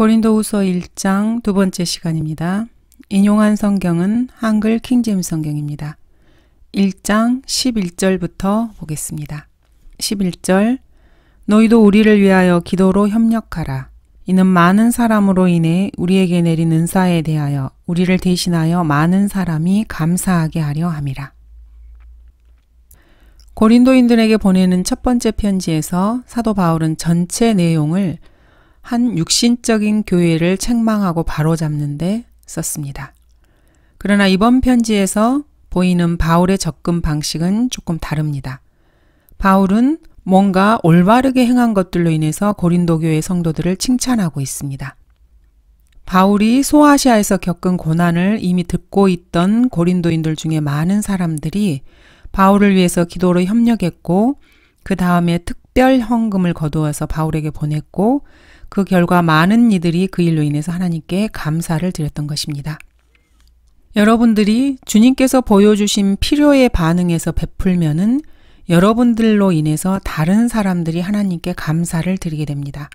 고린도후서 1장 두 번째 시간입니다. 인용한 성경은 한글 킹제임 성경입니다. 1장 11절부터 보겠습니다. 11절 너희도 우리를 위하여 기도로 협력하라. 이는 많은 사람으로 인해 우리에게 내린 은사에 대하여 우리를 대신하여 많은 사람이 감사하게 하려 함이라. 고린도인들에게 보내는 첫 번째 편지에서 사도 바울은 전체 내용을 한 육신적인 교회를 책망하고 바로잡는데 썼습니다. 그러나 이번 편지에서 보이는 바울의 접근 방식은 조금 다릅니다. 바울은 뭔가 올바르게 행한 것들로 인해서 고린도 교회 성도들을 칭찬하고 있습니다. 바울이 소아시아에서 겪은 고난을 이미 듣고 있던 고린도인들 중에 많은 사람들이 바울을 위해서 기도로 협력했고 그 다음에 특별 헌금을 거두어서 바울에게 보냈고 그 결과 많은 이들이 그 일로 인해서 하나님께 감사를 드렸던 것입니다. 여러분들이 주님께서 보여주신 필요의반응에서 베풀면은 여러분들로 인해서 다른 사람들이 하나님께 감사를 드리게 됩니다.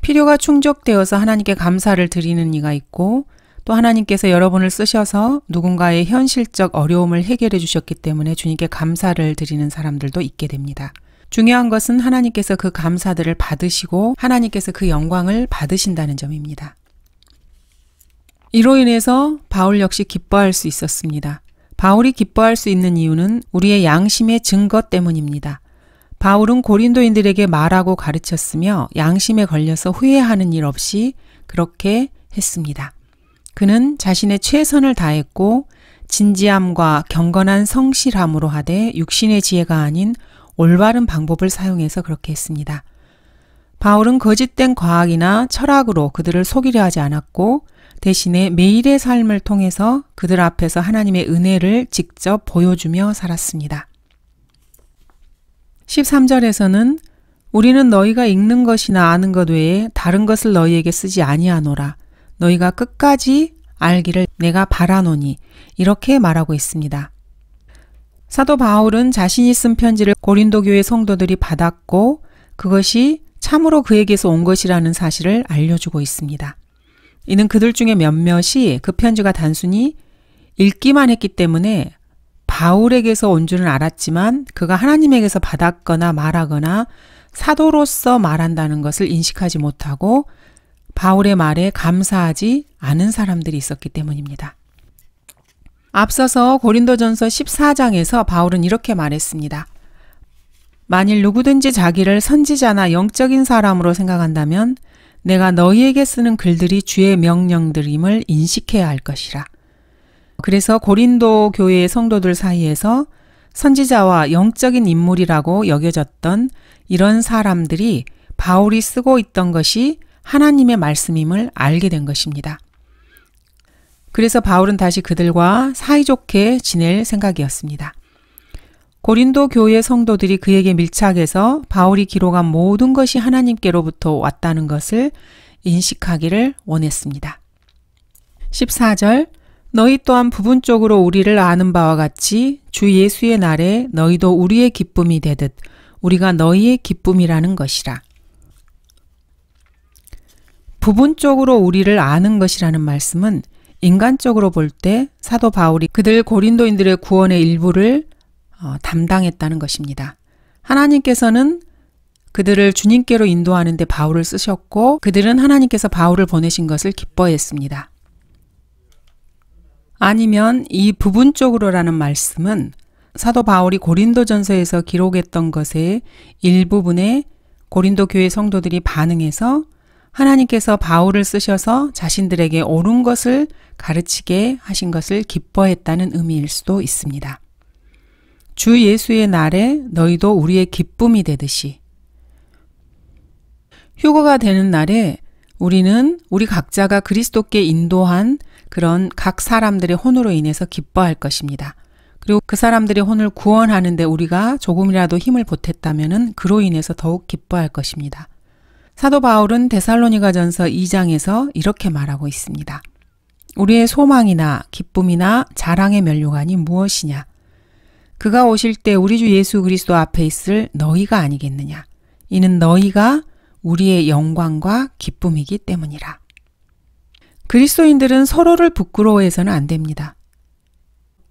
필요가 충족되어서 하나님께 감사를 드리는 이가 있고 또 하나님께서 여러분을 쓰셔서 누군가의 현실적 어려움을 해결해 주셨기 때문에 주님께 감사를 드리는 사람들도 있게 됩니다. 중요한 것은 하나님께서 그 감사들을 받으시고 하나님께서 그 영광을 받으신다는 점입니다. 이로 인해서 바울 역시 기뻐할 수 있었습니다. 바울이 기뻐할 수 있는 이유는 우리의 양심의 증거 때문입니다. 바울은 고린도인들에게 말하고 가르쳤으며 양심에 걸려서 후회하는 일 없이 그렇게 했습니다. 그는 자신의 최선을 다했고 진지함과 경건한 성실함으로 하되 육신의 지혜가 아닌 올바른 방법을 사용해서 그렇게 했습니다. 바울은 거짓된 과학이나 철학으로 그들을 속이려 하지 않았고 대신에 매일의 삶을 통해서 그들 앞에서 하나님의 은혜를 직접 보여주며 살았습니다. 13절에서는 우리는 너희가 읽는 것이나 아는 것 외에 다른 것을 너희에게 쓰지 아니하노라. 너희가 끝까지 알기를 내가 바라노니 이렇게 말하고 있습니다. 사도 바울은 자신이 쓴 편지를 고린도 교회 성도들이 받았고 그것이 참으로 그에게서 온 것이라는 사실을 알려주고 있습니다. 이는 그들 중에 몇몇이 그 편지가 단순히 읽기만 했기 때문에 바울에게서 온 줄은 알았지만 그가 하나님에게서 받았거나 말하거나 사도로서 말한다는 것을 인식하지 못하고 바울의 말에 감사하지 않은 사람들이 있었기 때문입니다. 앞서서 고린도전서 14장에서 바울은 이렇게 말했습니다. 만일 누구든지 자기를 선지자나 영적인 사람으로 생각한다면 내가 너희에게 쓰는 글들이 주의 명령들임을 인식해야 할 것이라. 그래서 고린도 교회의 성도들 사이에서 선지자와 영적인 인물이라고 여겨졌던 이런 사람들이 바울이 쓰고 있던 것이 하나님의 말씀임을 알게 된 것입니다. 그래서 바울은 다시 그들과 사이좋게 지낼 생각이었습니다. 고린도 교회 성도들이 그에게 밀착해서 바울이 기록한 모든 것이 하나님께로부터 왔다는 것을 인식하기를 원했습니다. 14절 너희 또한 부분적으로 우리를 아는 바와 같이 주 예수의 날에 너희도 우리의 기쁨이 되듯 우리가 너희의 기쁨이라는 것이라. 부분적으로 우리를 아는 것이라는 말씀은 인간적으로 볼 때 사도 바울이 그들 고린도인들의 구원의 일부를 어, 담당했다는 것입니다. 하나님께서는 그들을 주님께로 인도하는데 바울을 쓰셨고 그들은 하나님께서 바울을 보내신 것을 기뻐했습니다. 아니면 이 부분적으로라는 말씀은 사도 바울이 고린도전서에서 기록했던 것의 일부분에 고린도 교회 성도들이 반응해서 하나님께서 바울을 쓰셔서 자신들에게 옳은 것을 가르치게 하신 것을 기뻐했다는 의미일 수도 있습니다. 주 예수의 날에 너희도 우리의 기쁨이 되듯이 휴거가 되는 날에 우리는 우리 각자가 그리스도께 인도한 그런 각 사람들의 혼으로 인해서 기뻐할 것입니다. 그리고 그 사람들의 혼을 구원하는데 우리가 조금이라도 힘을 보탰다면 그로 인해서 더욱 기뻐할 것입니다. 사도 바울은 데살로니가 전서 2장에서 이렇게 말하고 있습니다. 우리의 소망이나 기쁨이나 자랑의 면류관이 무엇이냐? 그가 오실 때 우리 주 예수 그리스도 앞에 있을 너희가 아니겠느냐? 이는 너희가 우리의 영광과 기쁨이기 때문이라. 그리스도인들은 서로를 부끄러워해서는 안 됩니다.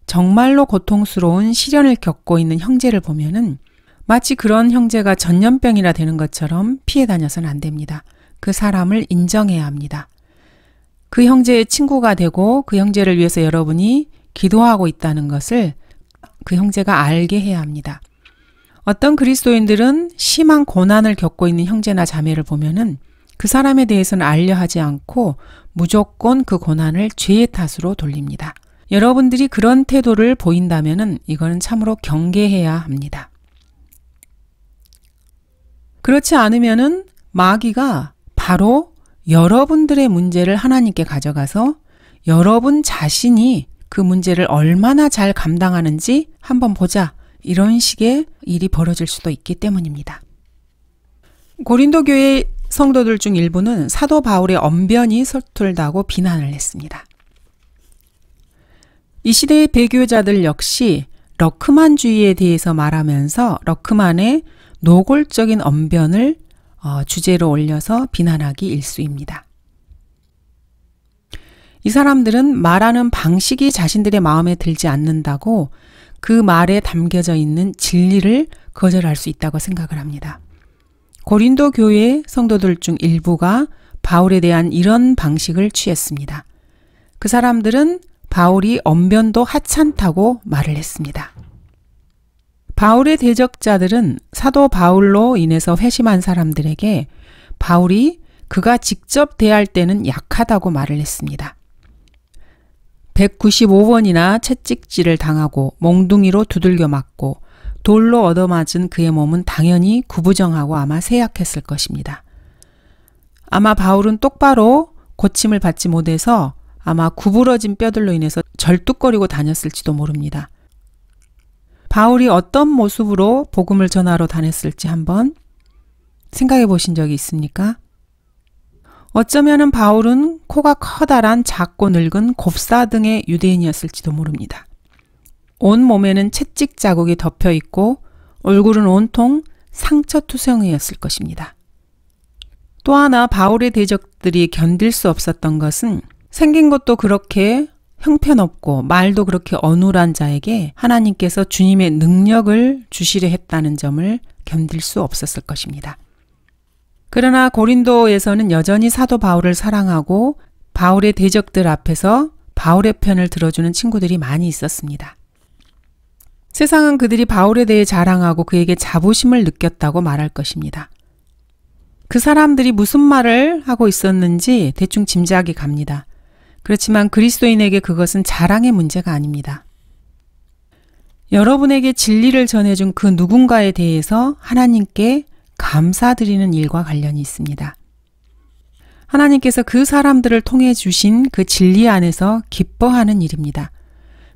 정말로 고통스러운 시련을 겪고 있는 형제를 보면은 마치 그런 형제가 전염병이라 되는 것처럼 피해 다녀선 안 됩니다. 그 사람을 인정해야 합니다. 그 형제의 친구가 되고 그 형제를 위해서 여러분이 기도하고 있다는 것을 그 형제가 알게 해야 합니다. 어떤 그리스도인들은 심한 고난을 겪고 있는 형제나 자매를 보면은 그 사람에 대해서는 알려 하지 않고 무조건 그 고난을 죄의 탓으로 돌립니다. 여러분들이 그런 태도를 보인다면은 이거는 참으로 경계해야 합니다. 그렇지 않으면은 마귀가 바로 여러분들의 문제를 하나님께 가져가서 여러분 자신이 그 문제를 얼마나 잘 감당하는지 한번 보자. 이런 식의 일이 벌어질 수도 있기 때문입니다. 고린도 교회 성도들 중 일부는 사도 바울의 언변이 서툴다고 비난을 했습니다. 이 시대의 배교자들 역시 러크만주의에 대해서 말하면서 러크만의 노골적인 언변을 어, 주제로 올려서 비난하기 일수입니다. 이 사람들은 말하는 방식이 자신들의 마음에 들지 않는다고 그 말에 담겨져 있는 진리를 거절할 수 있다고 생각을 합니다. 고린도 교회 의 성도들 중 일부가 바울에 대한 이런 방식을 취했습니다. 그 사람들은 바울이 언변도 하찮다고 말을 했습니다. 바울의 대적자들은 사도 바울로 인해서 회심한 사람들에게 바울이 그가 직접 대할 때는 약하다고 말을 했습니다. 195번이나 채찍질을 당하고 몽둥이로 두들겨 맞고 돌로 얻어맞은 그의 몸은 당연히 구부정하고 아마 쇠약했을 것입니다. 아마 바울은 똑바로 고침을 받지 못해서 아마 구부러진 뼈들로 인해서 절뚝거리고 다녔을지도 모릅니다. 바울이 어떤 모습으로 복음을 전하러 다녔을지 한번 생각해 보신 적이 있습니까? 어쩌면은 바울은 코가 커다란 작고 늙은 곱사등의 유대인이었을지도 모릅니다. 온 몸에는 채찍 자국이 덮여 있고 얼굴은 온통 상처투성이었을 것입니다. 또 하나 바울의 대적들이 견딜 수 없었던 것은 생긴 것도 그렇게 형편없고 말도 그렇게 어눌한 자에게 하나님께서 주님의 능력을 주시려 했다는 점을 견딜 수 없었을 것입니다. 그러나 고린도에서는 여전히 사도 바울을 사랑하고 바울의 대적들 앞에서 바울의 편을 들어주는 친구들이 많이 있었습니다. 세상은 그들이 바울에 대해 자랑하고 그에게 자부심을 느꼈다고 말할 것입니다. 그 사람들이 무슨 말을 하고 있었는지 대충 짐작이 갑니다. 그렇지만 그리스도인에게 그것은 자랑의 문제가 아닙니다. 여러분에게 진리를 전해준 그 누군가에 대해서 하나님께 감사드리는 일과 관련이 있습니다. 하나님께서 그 사람들을 통해 주신 그 진리 안에서 기뻐하는 일입니다.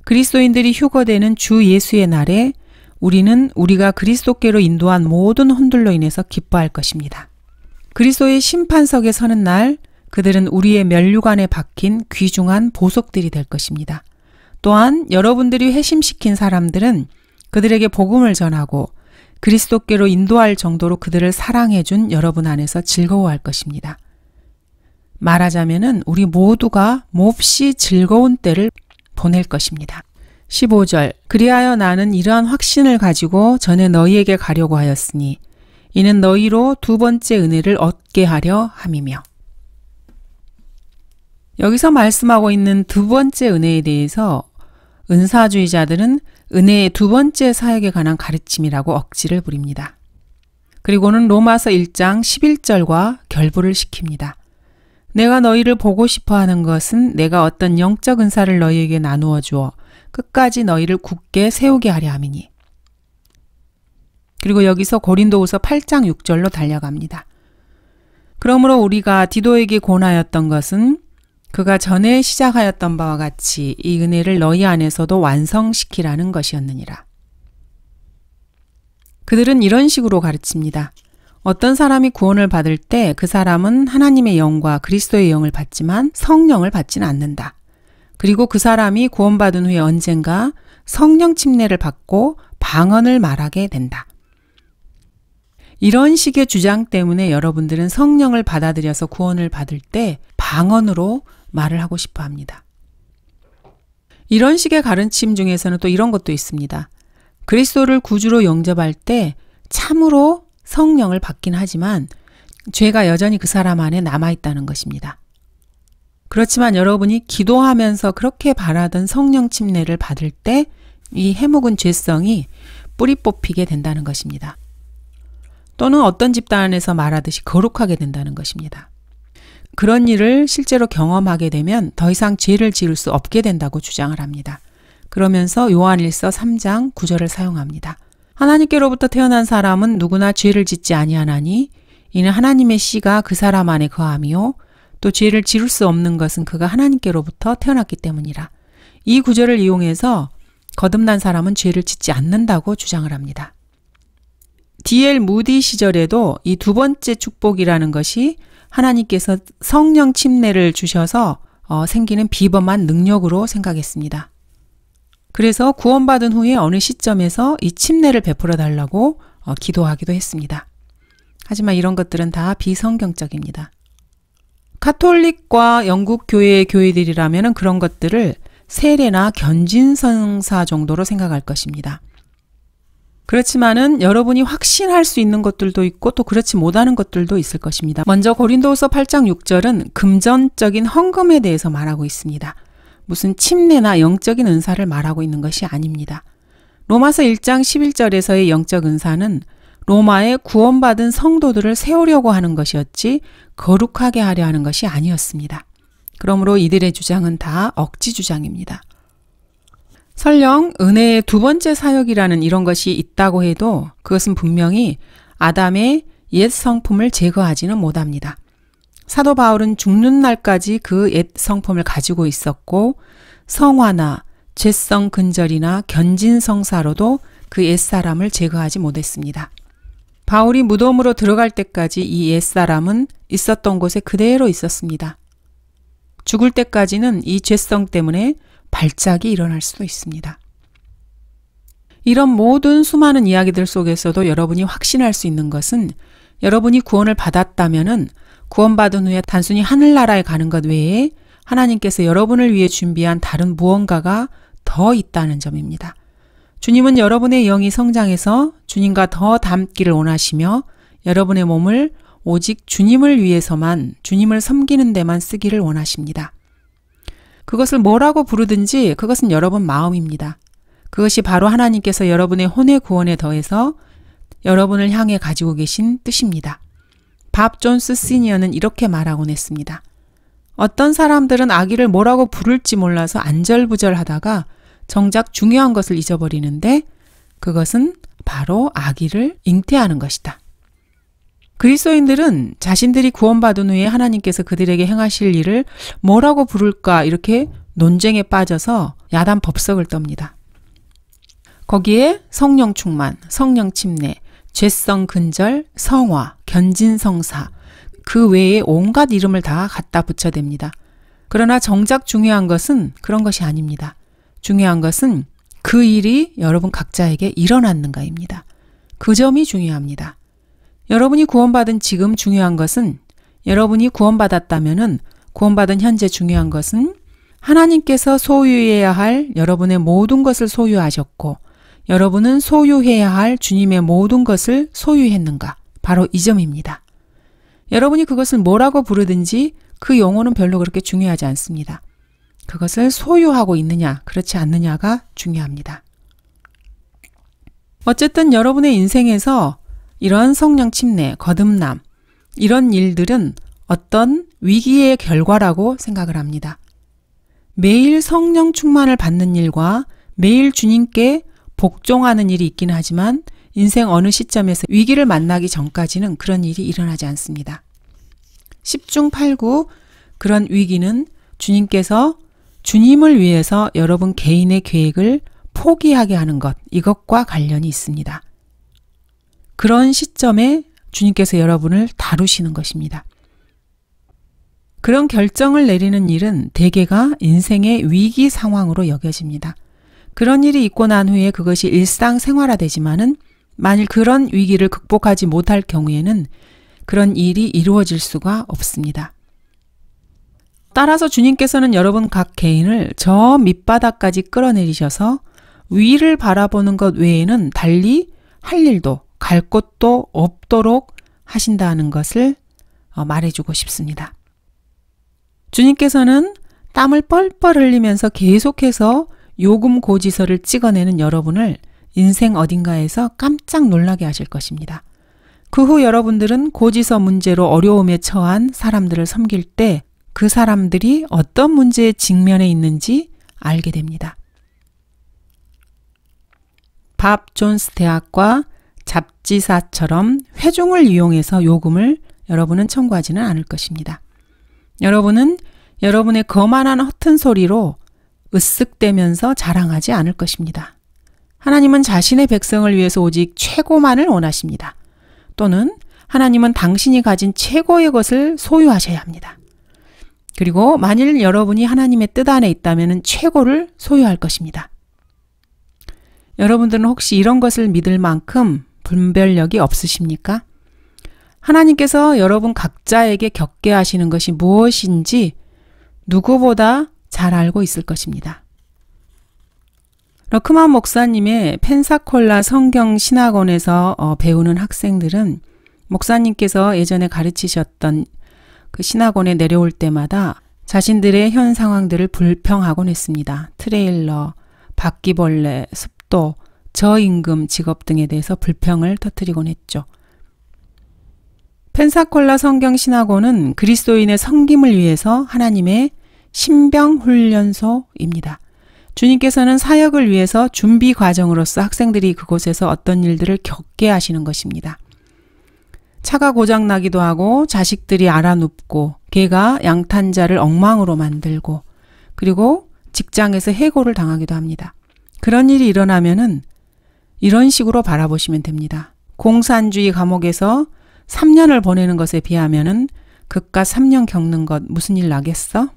그리스도인들이 휴거되는 주 예수의 날에 우리는 우리가 그리스도께로 인도한 모든 혼들로 인해서 기뻐할 것입니다. 그리스도의 심판석에 서는 날 그들은 우리의 면류관에 박힌 귀중한 보석들이 될 것입니다. 또한 여러분들이 회심시킨 사람들은 그들에게 복음을 전하고 그리스도께로 인도할 정도로 그들을 사랑해준 여러분 안에서 즐거워할 것입니다. 말하자면은 우리 모두가 몹시 즐거운 때를 보낼 것입니다. 15절 그리하여 나는 이러한 확신을 가지고 전에 너희에게 가려고 하였으니 이는 너희로 두 번째 은혜를 얻게 하려 함이며 여기서 말씀하고 있는 두 번째 은혜에 대해서 은사주의자들은 은혜의 두 번째 사역에 관한 가르침이라고 억지를 부립니다. 그리고는 로마서 1장 11절과 결부를 시킵니다. 내가 너희를 보고 싶어 하는 것은 내가 어떤 영적 은사를 너희에게 나누어 주어 끝까지 너희를 굳게 세우게 하려 함이니. 그리고 여기서 고린도후서 8장 6절로 달려갑니다. 그러므로 우리가 디도에게 권하였던 것은 그가 전에 시작하였던 바와 같이 이 은혜를 너희 안에서도 완성시키라는 것이었느니라. 그들은 이런 식으로 가르칩니다. 어떤 사람이 구원을 받을 때 그 사람은 하나님의 영과 그리스도의 영을 받지만 성령을 받진 않는다. 그리고 그 사람이 구원받은 후에 언젠가 성령 침례를 받고 방언을 말하게 된다. 이런 식의 주장 때문에 여러분들은 성령을 받아들여서 구원을 받을 때 방언으로 말을 하고 싶어 합니다. 이런 식의 가르침 중에서는 또 이런 것도 있습니다. 그리스도를 구주로 영접할 때 참으로 성령을 받긴 하지만 죄가 여전히 그 사람 안에 남아있다는 것입니다. 그렇지만 여러분이 기도하면서 그렇게 바라던 성령 침례를 받을 때 이 해묵은 죄성이 뿌리 뽑히게 된다는 것입니다. 또는 어떤 집단에서 말하듯이 거룩하게 된다는 것입니다. 그런 일을 실제로 경험하게 되면 더 이상 죄를 지을 수 없게 된다고 주장을 합니다. 그러면서 요한일서 3장 9절을 사용합니다. 하나님께로부터 태어난 사람은 누구나 죄를 짓지 아니하나니 이는 하나님의 씨가 그 사람 안에 거함이요 또 죄를 지을 수 없는 것은 그가 하나님께로부터 태어났기 때문이라. 이 구절을 이용해서 거듭난 사람은 죄를 짓지 않는다고 주장을 합니다. D.L. 무디 시절에도 이 두 번째 축복이라는 것이 하나님께서 성령 침례를 주셔서 어, 생기는 비범한 능력으로 생각했습니다. 그래서 구원받은 후에 어느 시점에서 이 침례를 베풀어 달라고 어, 기도하기도 했습니다. 하지만 이런 것들은 다 비성경적입니다. 카톨릭과 영국 교회의 교회들이라면 그런 것들을 세례나 견진성사 정도로 생각할 것입니다. 그렇지만은 여러분이 확신할 수 있는 것들도 있고 또 그렇지 못하는 것들도 있을 것입니다. 먼저 고린도후서 8장 6절은 금전적인 헌금에 대해서 말하고 있습니다. 무슨 침례나 영적인 은사를 말하고 있는 것이 아닙니다. 로마서 1장 11절에서의 영적 은사는 로마의 구원받은 성도들을 세우려고 하는 것이었지 거룩하게 하려 하는 것이 아니었습니다. 그러므로 이들의 주장은 다 억지 주장입니다. 설령 은혜의 두 번째 사역이라는 이런 것이 있다고 해도 그것은 분명히 아담의 옛 성품을 제거하지는 못합니다. 사도 바울은 죽는 날까지 그 옛 성품을 가지고 있었고 성화나 죄성 근절이나 견진 성사로도 그 옛사람을 제거하지 못했습니다. 바울이 무덤으로 들어갈 때까지 이 옛사람은 있었던 곳에 그대로 있었습니다. 죽을 때까지는 이 죄성 때문에 발작이 일어날 수도 있습니다. 이런 모든 수많은 이야기들 속에서도 여러분이 확신할 수 있는 것은 여러분이 구원을 받았다면은 구원받은 후에 단순히 하늘나라에 가는 것 외에 하나님께서 여러분을 위해 준비한 다른 무언가가 더 있다는 점입니다. 주님은 여러분의 영이 성장해서 주님과 더 닮기를 원하시며 여러분의 몸을 오직 주님을 위해서만 주님을 섬기는 데만 쓰기를 원하십니다. 그것을 뭐라고 부르든지 그것은 여러분 마음입니다. 그것이 바로 하나님께서 여러분의 혼의 구원에 더해서 여러분을 향해 가지고 계신 뜻입니다. 밥 존스 시니어는 이렇게 말하곤 했습니다. 어떤 사람들은 아기를 뭐라고 부를지 몰라서 안절부절하다가 정작 중요한 것을 잊어버리는데 그것은 바로 아기를 잉태하는 것이다. 그리스도인들은 자신들이 구원받은 후에 하나님께서 그들에게 행하실 일을 뭐라고 부를까 이렇게 논쟁에 빠져서 야단 법석을 떱니다. 거기에 성령 충만, 성령 침례, 죄성 근절, 성화, 견진 성사, 그 외에 온갖 이름을 다 갖다 붙여댑니다. 그러나 정작 중요한 것은 그런 것이 아닙니다. 중요한 것은 그 일이 여러분 각자에게 일어났는가입니다. 그 점이 중요합니다. 여러분이 구원받은 지금 중요한 것은 여러분이 구원받았다면은 구원받은 현재 중요한 것은 하나님께서 소유해야 할 여러분의 모든 것을 소유하셨고 여러분은 소유해야 할 주님의 모든 것을 소유했는가 바로 이 점입니다. 여러분이 그것을 뭐라고 부르든지 그 용어는 별로 그렇게 중요하지 않습니다. 그것을 소유하고 있느냐, 그렇지 않느냐가 중요합니다. 어쨌든 여러분의 인생에서 이런 성령 침례, 거듭남, 이런 일들은 어떤 위기의 결과라고 생각을 합니다. 매일 성령 충만을 받는 일과 매일 주님께 복종하는 일이 있긴 하지만 인생 어느 시점에서 위기를 만나기 전까지는 그런 일이 일어나지 않습니다. 10중 8구 그런 위기는 주님께서 주님을 위해서 여러분 개인의 계획을 포기하게 하는 것, 이것과 관련이 있습니다. 그런 시점에 주님께서 여러분을 다루시는 것입니다. 그런 결정을 내리는 일은 대개가 인생의 위기 상황으로 여겨집니다. 그런 일이 있고 난 후에 그것이 일상생활화되지만은 만일 그런 위기를 극복하지 못할 경우에는 그런 일이 이루어질 수가 없습니다. 따라서 주님께서는 여러분 각 개인을 저 밑바닥까지 끌어내리셔서 위를 바라보는 것 외에는 달리 할 일도 갈 곳도 없도록 하신다는 것을 어, 말해주고 싶습니다. 주님께서는 땀을 뻘뻘 흘리면서 계속해서 요금 고지서를 찍어내는 여러분을 인생 어딘가에서 깜짝 놀라게 하실 것입니다. 그 후 여러분들은 고지서 문제로 어려움에 처한 사람들을 섬길 때 그 사람들이 어떤 문제에 직면해 있는지 알게 됩니다. 밥 존스 대학과 잡지사처럼 회중을 이용해서 요금을 여러분은 청구하지는 않을 것입니다. 여러분은 여러분의 거만한 허튼 소리로 으쓱대면서 자랑하지 않을 것입니다. 하나님은 자신의 백성을 위해서 오직 최고만을 원하십니다. 또는 하나님은 당신이 가진 최고의 것을 소유하셔야 합니다. 그리고 만일 여러분이 하나님의 뜻 안에 있다면 최고를 소유할 것입니다. 여러분들은 혹시 이런 것을 믿을 만큼 분별력이 없으십니까? 하나님께서 여러분 각자에게 겪게 하시는 것이 무엇인지 누구보다 잘 알고 있을 것입니다. 러크만 목사님의 펜사콜라 성경 신학원에서 어, 배우는 학생들은 목사님께서 예전에 가르치셨던 그 신학원에 내려올 때마다 자신들의 현 상황들을 불평하곤 했습니다. 트레일러, 바퀴벌레, 습도, 저임금 직업 등에 대해서 불평을 터뜨리곤 했죠. 펜사콜라 성경 신학원은 그리스도인의 성김을 위해서 하나님의 신병 훈련소입니다. 주님께서는 사역을 위해서 준비 과정으로서 학생들이 그곳에서 어떤 일들을 겪게 하시는 것입니다. 차가 고장 나기도 하고 자식들이 알아눕고 개가 양탄자를 엉망으로 만들고 그리고 직장에서 해고를 당하기도 합니다. 그런 일이 일어나면은 이런 식으로 바라보시면 됩니다. 공산주의 감옥에서 3년을 보내는 것에 비하면은 그깟 3년 겪는 것 무슨 일 나겠어?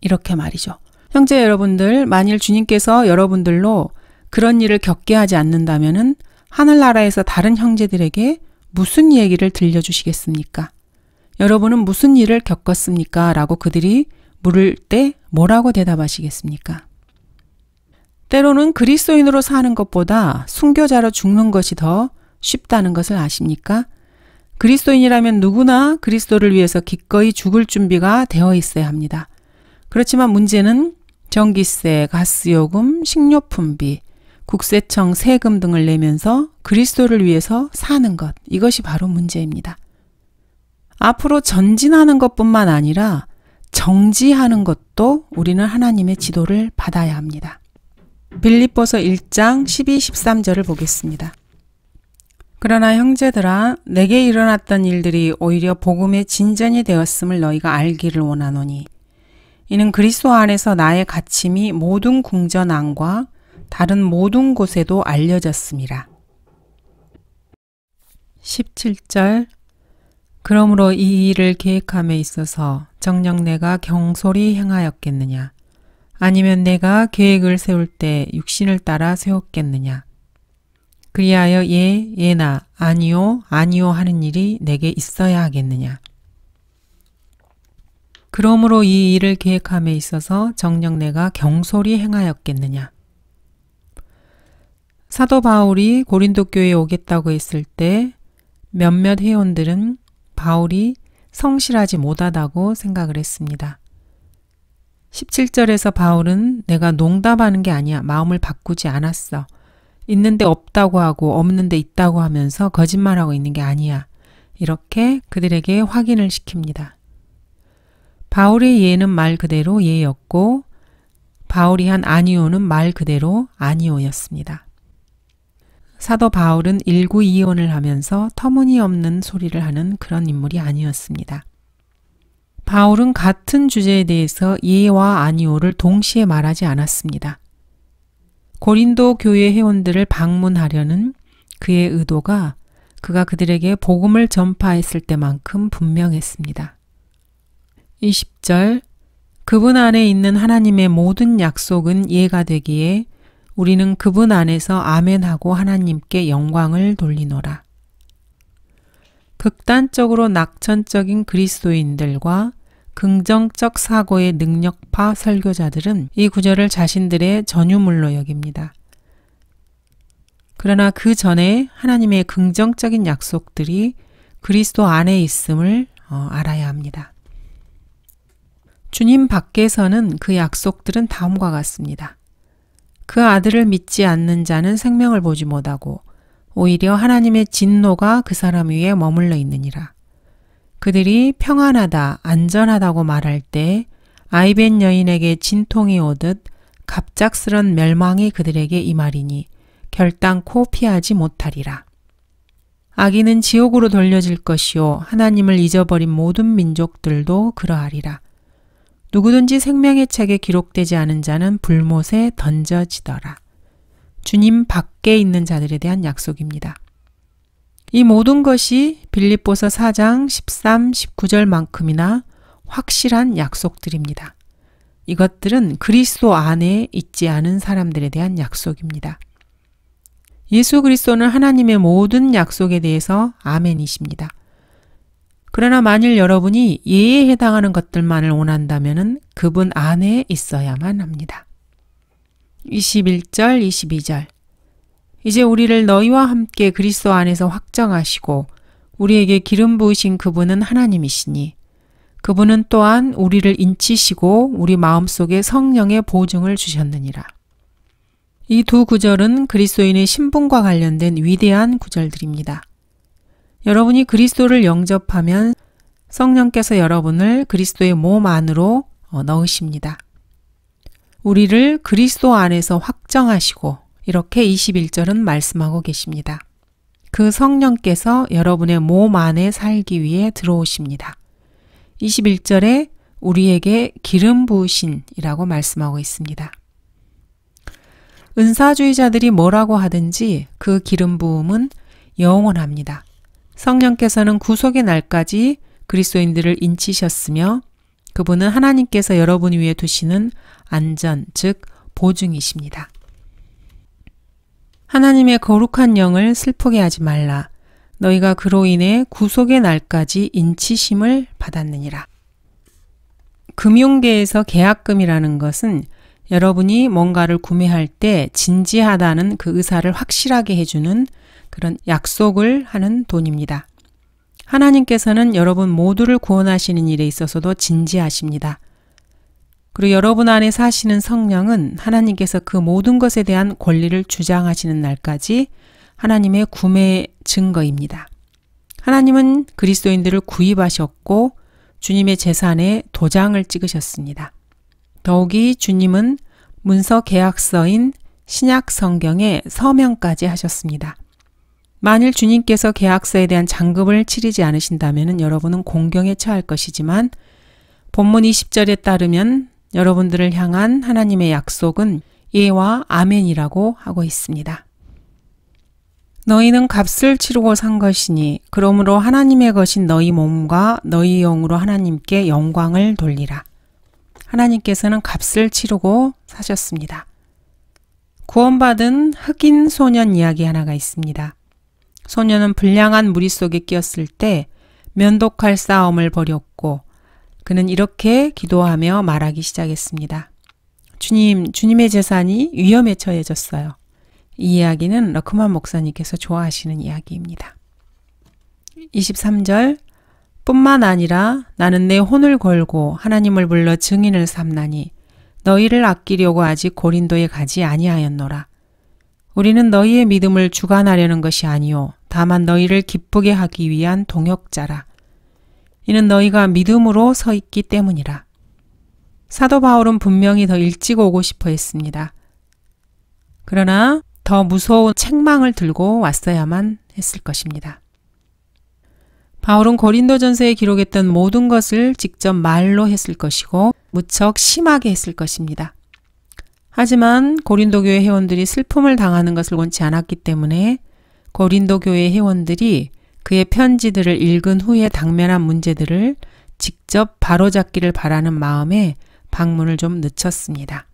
이렇게 말이죠. 형제 여러분들, 만일 주님께서 여러분들로 그런 일을 겪게 하지 않는다면은 하늘나라에서 다른 형제들에게 무슨 얘기를 들려주시겠습니까? 여러분은 무슨 일을 겪었습니까? 라고 그들이 물을 때 뭐라고 대답하시겠습니까? 때로는 그리스도인으로 사는 것보다 순교자로 죽는 것이 더 쉽다는 것을 아십니까? 그리스도인이라면 누구나 그리스도를 위해서 기꺼이 죽을 준비가 되어 있어야 합니다. 그렇지만 문제는 전기세, 가스요금, 식료품비, 국세청 세금 등을 내면서 그리스도를 위해서 사는 것, 이것이 바로 문제입니다. 앞으로 전진하는 것뿐만 아니라 정지하는 것도 우리는 하나님의 지도를 받아야 합니다. 빌립보서 1장 12, 13절을 보겠습니다. 그러나 형제들아 내게 일어났던 일들이 오히려 복음의 진전이 되었음을 너희가 알기를 원하노니 이는 그리스도 안에서 나의 가침이 모든 궁전 안과 다른 모든 곳에도 알려졌습니다. 17절 그러므로 이 일을 계획함에 있어서 정녕 내가 경솔히 행하였겠느냐 아니면 내가 계획을 세울 때 육신을 따라 세웠겠느냐? 그리하여 예, 예나 아니요, 아니요 하는 일이 내게 있어야 하겠느냐? 그러므로 이 일을 계획함에 있어서 정녕 내가 경솔히 행하였겠느냐? 사도 바울이 고린도 교회에 오겠다고 했을 때 몇몇 회원들은 바울이 성실하지 못하다고 생각을 했습니다. 17절에서 바울은 내가 농담하는 게 아니야. 마음을 바꾸지 않았어. 있는데 없다고 하고 없는데 있다고 하면서 거짓말하고 있는 게 아니야. 이렇게 그들에게 확인을 시킵니다. 바울의 예는 말 그대로 예였고 바울이 한 아니오는 말 그대로 아니오였습니다. 사도 바울은 일구이원을 하면서 터무니없는 소리를 하는 그런 인물이 아니었습니다. 바울은 같은 주제에 대해서 예와 아니오를 동시에 말하지 않았습니다. 고린도 교회 회원들을 방문하려는 그의 의도가 그가 그들에게 복음을 전파했을 때만큼 분명했습니다. 20절 그분 안에 있는 하나님의 모든 약속은 예가 되기에 우리는 그분 안에서 아멘하고 하나님께 영광을 돌리노라. 극단적으로 낙천적인 그리스도인들과 긍정적 사고의 능력파 설교자들은 이 구절을 자신들의 전유물로 여깁니다. 그러나 그 전에 하나님의 긍정적인 약속들이 그리스도 안에 있음을 어, 알아야 합니다. 주님 밖에서는 그 약속들은 다음과 같습니다. 그 아들을 믿지 않는 자는 생명을 보지 못하고 오히려 하나님의 진노가 그 사람 위에 머물러 있느니라. 그들이 평안하다, 안전하다고 말할 때 아이벤 여인에게 진통이 오듯 갑작스런 멸망이 그들에게 임하리니 결단코 피하지 못하리라. 아기는 지옥으로 돌려질 것이요 하나님을 잊어버린 모든 민족들도 그러하리라. 누구든지 생명의 책에 기록되지 않은 자는 불못에 던져지더라. 주님 밖에 있는 자들에 대한 약속입니다. 이 모든 것이 빌립보서 4장 13, 19절만큼이나 확실한 약속들입니다. 이것들은 그리스도 안에 있지 않은 사람들에 대한 약속입니다. 예수 그리스도는 하나님의 모든 약속에 대해서 아멘이십니다. 그러나 만일 여러분이 예에 해당하는 것들만을 원한다면 그분 안에 있어야만 합니다. 21절, 22절 이제 우리를 너희와 함께 그리스도 안에서 확정하시고 우리에게 기름 부으신 그분은 하나님이시니 그분은 또한 우리를 인치시고 우리 마음속에 성령의 보증을 주셨느니라. 이 두 구절은 그리스도인의 신분과 관련된 위대한 구절들입니다. 여러분이 그리스도를 영접하면 성령께서 여러분을 그리스도의 몸 안으로 어, 넣으십니다. 우리를 그리스도 안에서 확정하시고 이렇게 21절은 말씀하고 계십니다. 그 성령께서 여러분의 몸 안에 살기 위해 들어오십니다. 21절에 우리에게 기름 부으신이라고 말씀하고 있습니다. 은사주의자들이 뭐라고 하든지 그 기름 부음은 영원합니다. 성령께서는 구속의 날까지 그리스도인들을 인치셨으며 그분은 하나님께서 여러분 위에 두시는 안전, 즉 보증이십니다. 하나님의 거룩한 영을 슬프게 하지 말라. 너희가 그로 인해 구속의 날까지 인치심을 받았느니라. 금융계에서 계약금이라는 것은 여러분이 뭔가를 구매할 때 진지하다는 그 의사를 확실하게 해주는 그런 약속을 하는 돈입니다. 하나님께서는 여러분 모두를 구원하시는 일에 있어서도 진지하십니다. 그리고 여러분 안에 사시는 성령은 하나님께서 그 모든 것에 대한 권리를 주장하시는 날까지 하나님의 구매 증거입니다. 하나님은 그리스도인들을 구입하셨고 주님의 재산에 도장을 찍으셨습니다. 더욱이 주님은 문서 계약서인 신약 성경에 서명까지 하셨습니다. 만일 주님께서 계약서에 대한 장급을 치르지 않으신다면 여러분은 공경에 처할 것이지만 본문 20절에 따르면 여러분들을 향한 하나님의 약속은 예와 아멘이라고 하고 있습니다. 너희는 값을 치르고 산 것이니 그러므로 하나님의 것인 너희 몸과 너희 영으로 하나님께 영광을 돌리라. 하나님께서는 값을 치르고 사셨습니다. 구원받은 흑인 소년 이야기 하나가 있습니다. 소년은 불량한 무리 속에 끼었을 때 면독할 싸움을 벌였고 그는 이렇게 기도하며 말하기 시작했습니다. 주님, 주님의 재산이 위험에 처해졌어요. 이 이야기는 러크만 목사님께서 좋아하시는 이야기입니다. 23절 뿐만 아니라 나는 내 혼을 걸고 하나님을 불러 증인을 삼나니 너희를 아끼려고 아직 고린도에 가지 아니하였노라. 우리는 너희의 믿음을 주관하려는 것이 아니요 다만 너희를 기쁘게 하기 위한 동역자라. 이는 너희가 믿음으로 서 있기 때문이라. 사도 바울은 분명히 더 일찍 오고 싶어 했습니다. 그러나 더 무서운 책망을 들고 왔어야만 했을 것입니다. 바울은 고린도전서에 기록했던 모든 것을 직접 말로 했을 것이고 무척 심하게 했을 것입니다. 하지만 고린도 교회 회원들이 슬픔을 당하는 것을 원치 않았기 때문에 고린도 교회 회원들이 그의 편지들을 읽은 후에 당면한 문제들을 직접 바로잡기를 바라는 마음에 방문을 좀 늦췄습니다.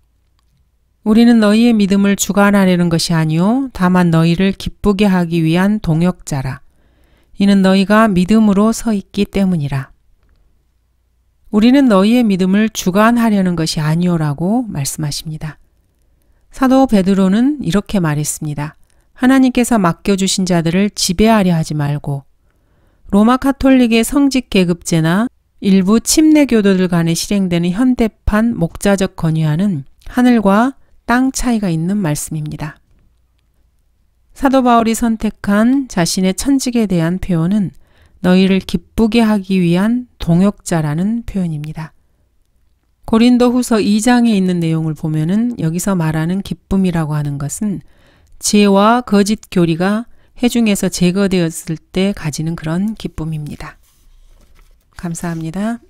우리는 너희의 믿음을 주관하려는 것이 아니요 다만 너희를 기쁘게 하기 위한 동역자라. 이는 너희가 믿음으로 서 있기 때문이라. 우리는 너희의 믿음을 주관하려는 것이 아니요라고 말씀하십니다. 사도 베드로는 이렇게 말했습니다. 하나님께서 맡겨주신 자들을 지배하려 하지 말고 로마 카톨릭의 성직 계급제나 일부 침례교도들 간에 실행되는 현대판 목자적 권위와는 하늘과 땅 차이가 있는 말씀입니다. 사도 바울이 선택한 자신의 천직에 대한 표현은 너희를 기쁘게 하기 위한 동역자라는 표현입니다. 고린도 후서 2장에 있는 내용을 보면은 여기서 말하는 기쁨이라고 하는 것은 죄와 거짓 교리가 해중에서 제거되었을 때 가지는 그런 기쁨입니다. 감사합니다.